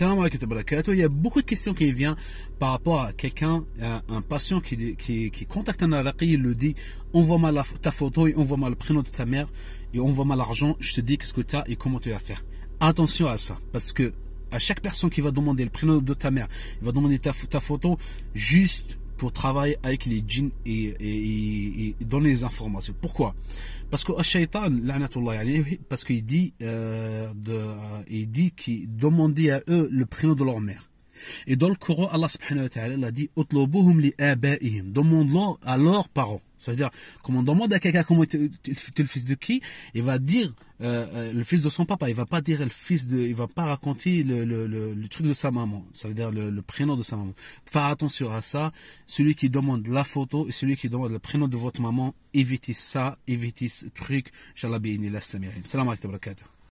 Il y a beaucoup de questions qui viennent par rapport à quelqu'un, euh, un patient qui, contacte un araki, il le dit on voit mal ta photo et on voit mal le prénom de ta mère et on voit mal l'argent, je te dis qu'est-ce que tu as et comment tu vas faire. Attention à ça, parce que à chaque personne qui va demander le prénom de ta mère, il va demander ta, ta photo, juste pour travailler avec les djinns et, donner les informations. Pourquoi Parce que Shaitan, parce qu'il dit, euh, de, euh, il dit qu'il demandait à eux le prénom de leur mère. Et dans le Coran, Allah subhanahu wa ta'ala a dit, demande le à leurs parents. Ça veut dire, quand on demande à quelqu'un comment tu es le fils de qui, il va dire euh, euh, le fils de son papa. Il va pas dire le fils de, il va pas raconter le, truc de sa maman. Ça veut dire le, prénom de sa maman. Fais attention à ça. Celui qui demande la photo et celui qui demande le prénom de votre maman, évitez ça, évitez ce truc. Inch'Allah, Salam alaikum